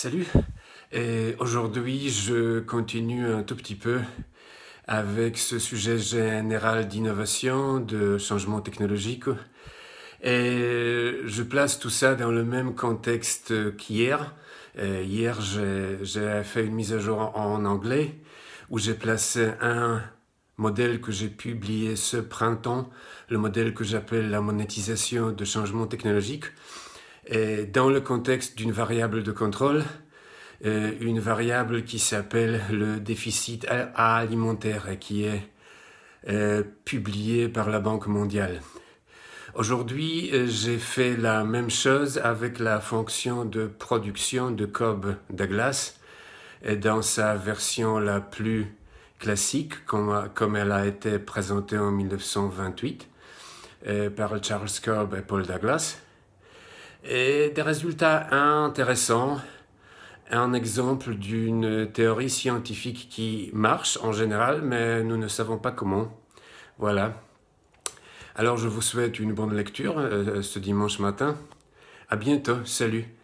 Salut Et aujourd'hui, je continue un tout petit peu avec ce sujet général d'innovation, de changement technologique. Et je place tout ça dans le même contexte qu'hier. Hier, j'ai fait une mise à jour en anglais où j'ai placé un modèle que j'ai publié ce printemps, le modèle que j'appelle la monétisation de changement technologique. Euh, dans le contexte d'une variable de contrôle, euh, une variable qui s'appelle le déficit alimentaire et qui est euh, publiée par la Banque mondiale. Aujourd'hui, j'ai fait la même chose avec la fonction de production de Cobb-Douglas et dans sa version la plus classique, comme, comme elle a été présentée en 1928 par Charles Cobb et Paul Douglas et des résultats intéressants. Un exemple d'une théorie scientifique qui marche en général, mais nous ne savons pas comment. Voilà. Alors je vous souhaite une bonne lecture euh, ce dimanche matin. À bientôt. Salut.